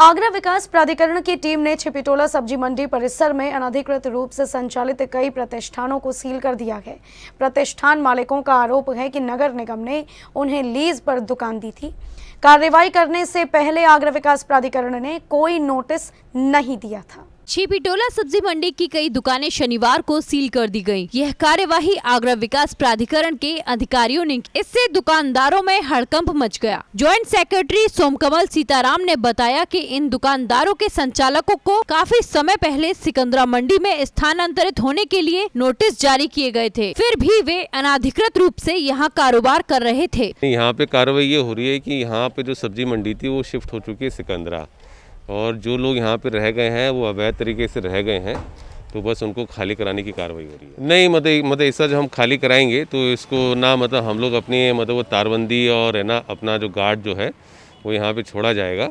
आगरा विकास प्राधिकरण की टीम ने छिपिटोला सब्जी मंडी परिसर में अनधिकृत रूप से संचालित कई प्रतिष्ठानों को सील कर दिया है प्रतिष्ठान मालिकों का आरोप है कि नगर निगम ने उन्हें लीज पर दुकान दी थी कार्रवाई करने से पहले आगरा विकास प्राधिकरण ने कोई नोटिस नहीं दिया था छिपिटोला सब्जी मंडी की कई दुकानें शनिवार को सील कर दी गयी यह कार्यवाही आगरा विकास प्राधिकरण के अधिकारियों ने इससे दुकानदारों में हड़कंप मच गया ज्वाइंट सेक्रेटरी सोमकमल सीताराम ने बताया कि इन दुकानदारों के संचालकों को काफी समय पहले सिकंदरा मंडी में स्थानांतरित होने के लिए नोटिस जारी किए गए थे फिर भी वे अनाधिकृत रूप ऐसी यहाँ कारोबार कर रहे थे यहाँ पे कार्रवाई ये हो रही है की यहाँ पे जो सब्जी मंडी थी वो शिफ्ट हो चुकी है सिकंदरा और जो लोग यहाँ पर रह गए हैं वो अवैध तरीके से रह गए हैं तो बस उनको खाली कराने की कार्रवाई हो रही है नहीं मतलब मतलब ऐसा जब हम खाली कराएंगे तो इसको ना मतलब हम लोग अपनी मतलब वो तारबंदी और है ना अपना जो गार्ड जो है वो यहाँ पे छोड़ा जाएगा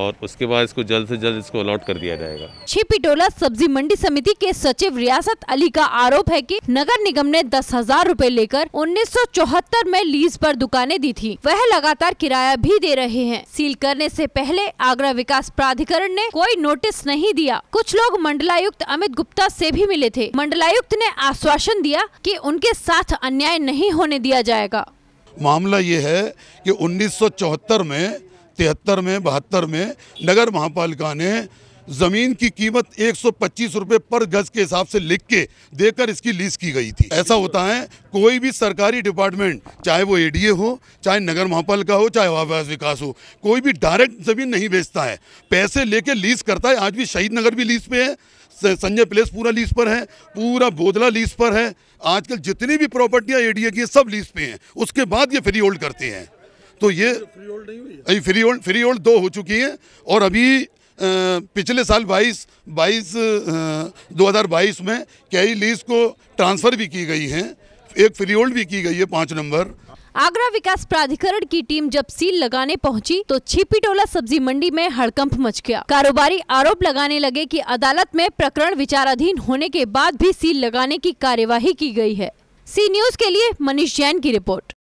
और उसके बाद इसको जल्द से जल्द इसको अलॉट कर दिया जाएगा छिपिटोला सब्जी मंडी समिति के सचिव रियासत अली का आरोप है कि नगर निगम ने दस हजार रूपए लेकर 1974 में लीज पर दुकानें दी थी वह लगातार किराया भी दे रहे हैं सील करने से पहले आगरा विकास प्राधिकरण ने कोई नोटिस नहीं दिया कुछ लोग मंडलायुक्त अमित गुप्ता ऐसी भी मिले थे मंडलायुक्त ने आश्वासन दिया की उनके साथ अन्याय नहीं होने दिया जाएगा मामला ये है की उन्नीस में तिहत्तर में बहत्तर में नगर महापालिका ने ज़मीन की कीमत एक सौ रुपए पर गज के हिसाब से लिख के देकर इसकी लीज की गई थी ऐसा होता है कोई भी सरकारी डिपार्टमेंट चाहे वो एडीए हो चाहे नगर महापालिका हो चाहे आवास विकास हो कोई भी डायरेक्ट ज़मीन नहीं बेचता है पैसे लेके लीज करता है आज भी शहीद नगर भी लीज पे है संजय प्लेस पूरा लीज पर है पूरा बोधला लीज पर है आजकल जितनी भी प्रॉपर्टियाँ एडीए की सब लीज पे हैं उसके बाद ये फ्री होल्ड करते हैं तो ये अभी फ्री होल्ड फ्री होल्ड दो हो चुकी है और अभी पिछले साल 22 22 2022 में कई लीज को ट्रांसफ़र भी की गई है एक फ्री होल्ड भी की गई है पाँच नंबर आगरा विकास प्राधिकरण की टीम जब सील लगाने पहुंची तो छिपी टोला सब्जी मंडी में हड़कंप मच गया कारोबारी आरोप लगाने लगे कि अदालत में प्रकरण विचाराधीन होने के बाद भी सील लगाने की कार्यवाही की गई है सी न्यूज के लिए मनीष जैन की रिपोर्ट